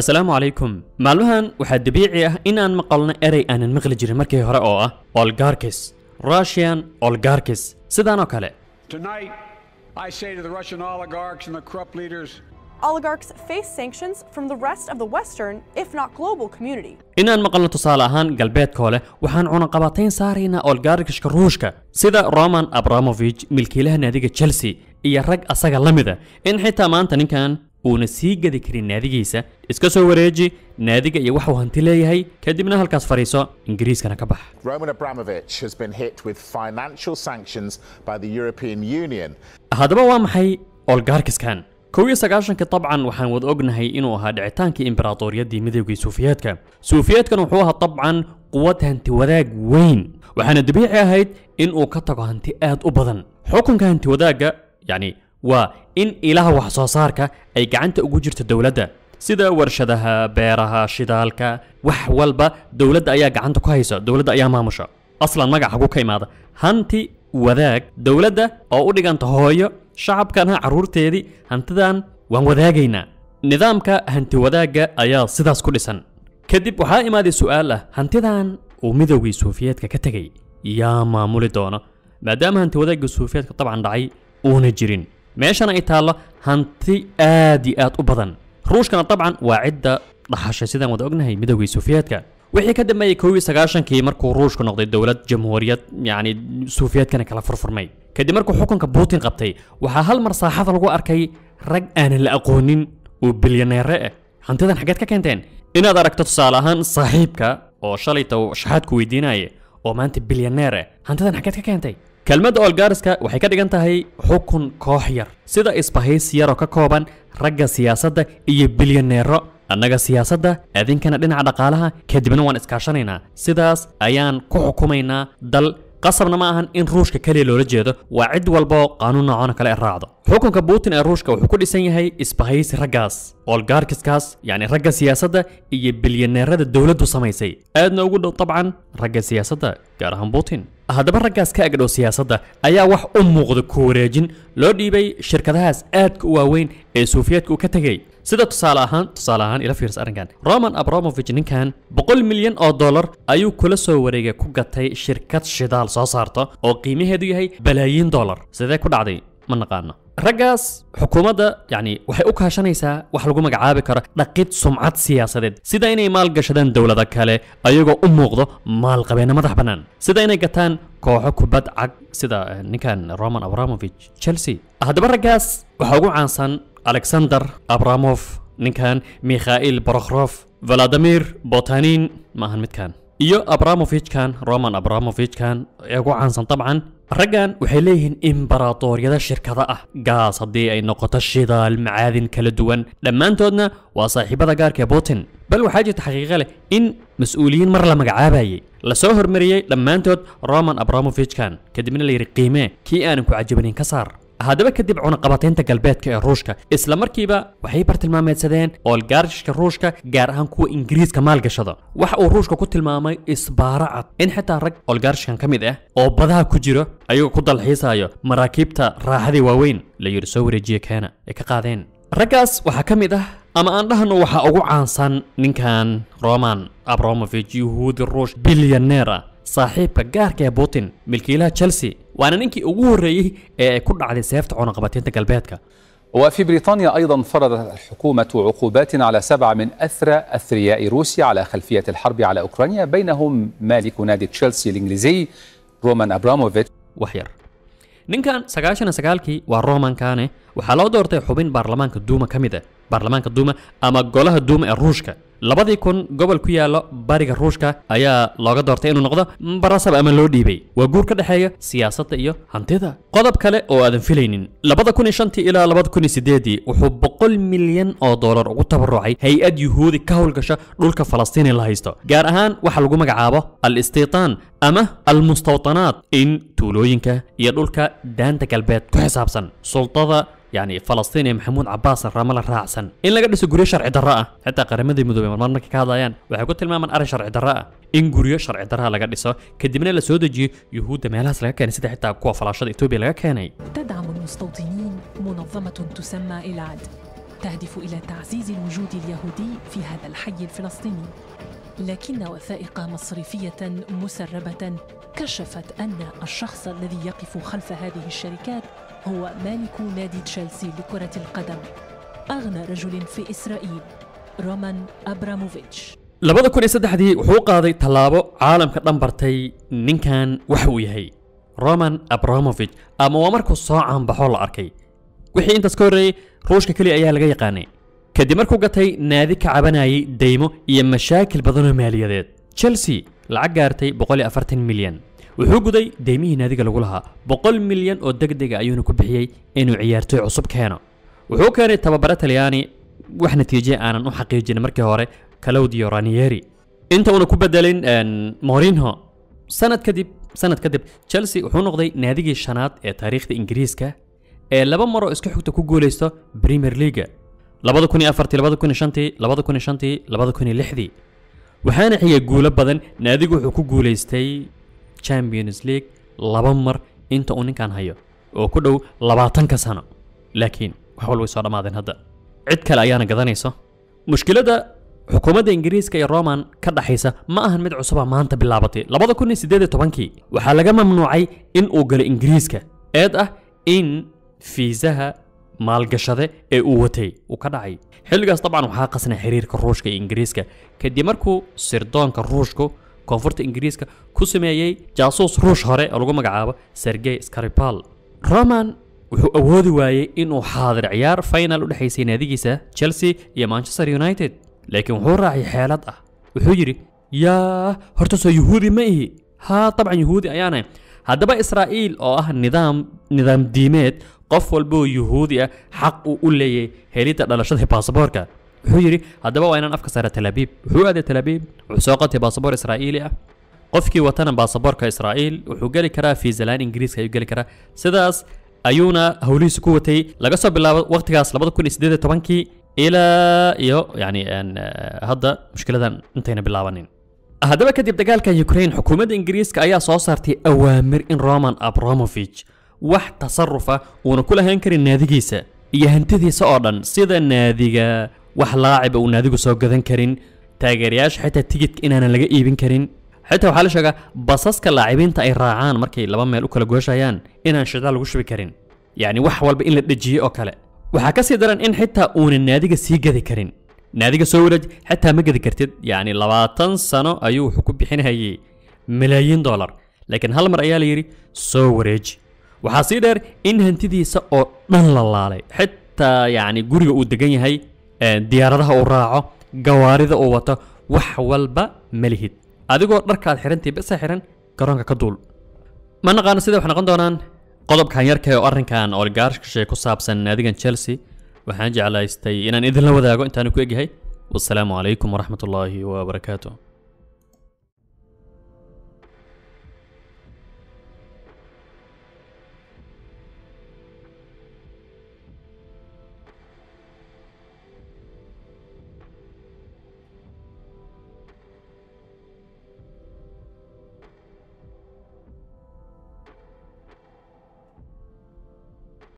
asalaamu calaykum maalmahan waxaa dabiici ah in aan maqalno eray aanan maqli jirin markii hore oo ah olgarkis russian olgarkis sidaanoo kale inaan maqalno tusaale ahaan galbeedkoo leh waxaan cunaqabatayn saaraynaa olgarkishka ruushka sida roman abramovich milkiilaha naadiga chelsea iyo rag asaga la mida ah. in xitaa maanta ninkan uuna sii gedi karin naadigiisa iska soo wareeji naadiga iyo waxuu hanti leeyahay kadibna halkaas fadhiiso ingiriiskana ka bax roman has been hit with financial sanctions by the european union haddaba waa maxay olgarkiskan kow iyo sagaashanki dabcan waxaan wada ognahay inuu ahaa dhicitaankii imbaraatooriyaddii midowgii suufiyeedka suufiyeedkan wuxuu ahaa dabcan quwad hanti wadaag weyn waxaana dabiici ahayd in uu ka tago hanti aad u badan xukunka hanti wadaagga yacni waa in ilaha wax soo saarka ay gacanta ugu jirto dowladda sida warshadaha beeraha shidaalka wax walba dowladda ayaa gacanta ku hayso dowladda ayaa maamusha aslan magaca ku ka imaada hanti wadaag dowladda oo u dhiganta hooyo shacabkana carruurteedii hantidan waan wadaagaynaa nidaamka hanti wadaagga ayaa sidaas ku dhisan kadib waxaa imaaday su'aal ah hantidan uu midowgii suufiyeedka ka tegay yaa maamuli doono maadaama hanti wadaagga suufiyeedka dabcan dhacay uuna jirin meeshana ay taallo hanti aad i aad u badan ruushkana dabcan waa cidda dhaxashay sidaan wada ognahay midowgii suufiyeedka wixii ka dambeeyay koow iyo sagaashankii markuu ruushku noqday dowlad jamhuuriyad yacni suufiyeedkana kala furfurmay kadib markuu xukunka buutin qabtay waxaa hal mar saaxada lagu arkay rag aanan la aqoonin oo bilyaneere ah hantidan xaggeed ka keenteen inaad aragto tusaale ahaan saaxiibka oo shalayta uu shaxaadku weydiinaya oo maanta bilyaneer ah hantidan xaggeed ka keentay kelmadda olgaariska waxay ka dhigan tahay xukun koox yar sida isbahaysi yaroo ka kooban ragga siyaasadda iyo bilyaneero annaga siyaasadda adinkana dhinaca dhaqaalaha kadibna waan iskaashanaynaa sidaas ayaan ku xukumaynaa dal qasabna ma ahan in ruushka keliya loola jeedo waa cid walbaoo qaanuun noocoona kale raacdo xukunka buutin ee ruushka wuxuu ku dhisan yahay isbahaysi raggaas olgarkiskaas yacni ragga siyaasadda iyo bilyaneerada dowladdu samaysay aadna ugu dhow dabcan ragga siyaasadda gaar ahaan buutin haddaba raggaas ka agdhow siyaasadda ayaa wax u muuqda ku wareejin loo dhiibay shirkadahaas aadka u waaweyn ee suufiyeedka uu ka tegay sida tusaale ahaan tusaale ahaan ila fiirs arrinkan roman abramovich ninkan boqol milyan oo dollar ayuu kula soo wareegay ku gatay shirkad shidaal soo saarta oo qiimaheedu yahay balaayiin dollar sidee ku dhacday ma naqaano raggaas xukuumadda yacni waxay u kaashanaysaa wax lagu magacaabi karo dhaqid sumcad siyaasadeed sida inay maalgashadaan dowlado kale ayagoo u muuqdo maal maalqabeena madax bannaan sida inay gataan kooxo kubad cag sida eh, ninkan roman abramovich chelsea haddaba raggaas waxaa ugu caansan alexander abramof ninkan mikhail borokrof valadimir botanin maahan midkan iyo abramovichkan roman abramovichkan ee ugu caansan dabcan raggan waxay leeyihiin imbaraatoriyada shirkada ah gaas haddii ay noqoto shidaal macaadin kala duwan dhammaantoodna waa saaxiibada gaarka ee putin bal waxaa jirta xaqiiqo leh in mas-uuliyiin mar la magacaabayay lasoo hormariyey dhammaantood roman abramovichkan kadibna layidhi qiimee kii aanan ku cajibanin ka saar haddaba kadib cunaqabateynta galbeedka ee ruushka isla markiiba waxay bartilmaameedsadeen oolgaarishka ruushka gaar ahaan kuwa ingiriiska maalgashada waxa uu ruushka ku tilmaamay isbaaracad in xitaa rag oolgaariskan ka mid ah oo badaha ku jiro ayagoo ku dalxiisaayo maraakiibta raaxadii waaweyn la yidhi soo wareejiye keena ay ka qaadeen raggaas waxaa ka mid ah ama aan dhahno waxaa ugu caansan ninkan roman abromovich yuhuudi ruush bilyaneera صاحب كجارك يا بوتين ملكي ملكيلها تشيلسي وانا نينكي اقول رايي آه، كل على سيفت عن قبتين تقلباتك وفي بريطانيا ايضا فرضت الحكومه عقوبات على سبعه من اثرى اثرياء روسيا على خلفيه الحرب على اوكرانيا بينهم مالك نادي تشيلسي الانجليزي رومان ابراموفيتش وحير نين كان سجاشنا سجالكي ورومان كان وحلو دورته حبين برلمان كدومة كمده برلمان كدومة اما قولها الدومة الروشكا labadii kun gobol ku yaalla bariga ruushka ayaa looga doortay inuu noqdo barasab ama loo dhiibay waa guur ka dhexeeya siyaasadda iyo hantida qodob kale oo aadan filaynin labada kun iyo shantii ilaa labada kun iyo siddeedii wuxuu boqol milyan oo doolar ugu tabarucay hay-ad yuhuudi ka howlgasha dhulka falastiini la haysto gaar ahaan waxaa lagu magacaabo al istiitaan ama almustawtanaat in tuulooyinka iyo dhulka daanta galbeed ku xisaabsan sultada يعني فلسطين محمود عباس الرمل الراعسن يعني. ان لغا دسو غوريو دراء حتى قرمدي مدوبي مرمان مكي كادايان وحي قلت المامان اري شرعي دراء ان غوريو شرعي دراء لغا دسو كدبنا لسودجي يهود ميلاس لغا كاني سيدا حتى كوا فلاشاد اتوبيا لغا كاني تدعم المستوطنين منظمة تسمى إلعد تهدف إلى تعزيز الوجود اليهودي في هذا الحي الفلسطيني لكن وثائق مصرفيه مسربه كشفت ان الشخص الذي يقف خلف هذه الشركات هو مالك نادي تشيلسي لكره القدم اغنى رجل في اسرائيل رومان ابراموفيتش labada kun iyo saddexdii wuxuu qaaday tallaabo caalamka dhanbartay ninkan waxa uu yahay roman abramovich ama waa markuu soo caanbaxoo la arkay wixii intaas ka horreeyey ruushka keliya ayaa laga yaqaanay kadib markuu gatay naadi ka cabanayay daymo iyo mashaakil badanoo maaliyadeed chelsea lacag gaartay milyan wuxuu guday deymihii naadiga lagu lahaa boqol milyan oo degdega ayuuna ku bixiyey inuu ciyaartoy cusub keeno wuxuu keenay tababare talyaani wax natiije aanan u xaqiijin markii hore claudio ranieri inta uuna ku bedelin morinho sanad kadib sanad kadib chelsea wuxuu noqday naadigii shanaad ee taariikhda ingiriiska ee laba maroo iska xugta ku guulaysto premier leaga labada kun iyo afartii labada kun iyo shantii labada kun iyo shantii labada kun iyo lixdii waxaana xigay guulo badan naadigu wuxuu ku guulaystay champions league laba mar inta uu ninkan hayo oo ku dhow labaatanka sano laakiin wax walba soo dhammaadeen hadda cid kale ayaana gadanayso mushkiladda xukuumadda ingiriiska ee roman ka dhaxaysa ma ahan mid cusuba maanta bilaabatay labada kun iyo siddeed iyo tobankii waxaa laga mamnuucay in uu galo ingiriiska eed ah in fiisaha maalgashade ee uu watay uu ka dhacay xilligaas dabcan waxaa qasnay xiriirka ruushka iyo ingiriiska kadib markuu sirdoonka ruushku koonfurta ingiriiska ku sameeyey jaasuus ruush hore oo lagu magacaabo sergey skaribal roman wuxuu awoodi waayey inuu xaadir ciyaar final u dhexaysay naadigiisa chelsea iyo manchester united laakiin wuxuu raacay xeelad ah wuxuu yidhi yaa horta soo yuhuudi ma ihi haa dabcan yuhuudi ayaanahay haddaba israa'iil oo ah nidaam nidaam diimeed qof walba oo yuhuudi ah xaq uu u leeyahay helidda dhalashada baasaboorka wuxuu yidhi haddaba waa inaan afka saara talaabiib wuxuu aaday talaabiib wuxuu soo qatay baasaboor israa'iili ah qofkii watana baasaboorka israa'iil wuxuu geli karaa fiisalaan ingiriiska ayuu geli karaa sidaas ayuuna howlihiisu ku watay laga soo bilaabo waqtigaas labada kun iyo siddeed iyo tobankii ilaa iyo yacni hadda mushkiladan intayna bilaabanin haddaba kadib dagaalka ukraine xukuumadda ingiriiska ayaa soo saartay awaamir in roman abramovich wax tasarufa uuna ku lahaan karin naadigiisa iyo hantidiisa oo dhan sida naadiga wax laaciba uu naadigu soo gadan karin taageerayaasha xitaa tigidka inaanan laga iibin karin xitaa waxaa la sheegaa basaska laacibiinta ay raacaan markay laba meel u kala gooshayaan inaan shidaal lagu shubi karin yacni wax walba in la dhejiyey oo kale waxaa ka sii daran in xitaa uunan naadiga sii gadi karin naadiga soo waraaj xitaa ma gedi kartid yacni labaatan sano ayuu wuxuu ku bixinhayey malaayiin dollar laakiin hal mar ayaa la yidhi soo wareeji waxaa sii dheer in hantidiisa oo dhan la laalay xitaa yacni guriga uu degan yahay diyaaradaha uu raaco gawaarida uu wato wax walba ma lihid adigoo dharkaad xirantii besa xiran garoonka ka duul ma naqaano sida wax noqon doonaan qodobkan yarkae oo arrinkan oligaarshee ku saabsan naadigan chelsea waxaan jeclaystay inaan idinla wadaago intaanu ku egyahay wasalaamu calaykum waraxmatullaahi wabarakaatu